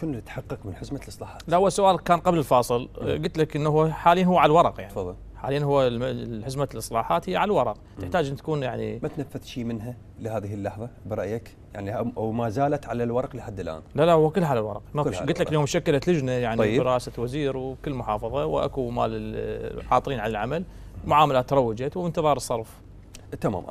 شنو تحقق من حزمه الاصلاحات؟ لا هو سؤال كان قبل الفاصل قلت لك انه هو حاليا هو على الورق يعني تفضل حاليا هو حزمه الاصلاحات هي على الورق تحتاج ان تكون يعني ما تنفذ شيء منها لهذه اللحظه برايك؟ يعني او ما زالت على الورق لحد الان؟ لا لا هو كلها على الورق ما كلها قلت لك اليوم شكلت لجنه يعني طيب. برئاسه وزير وكل محافظه واكو مال عاطلين على العمل معاملات تروجت وانتظار الصرف تمام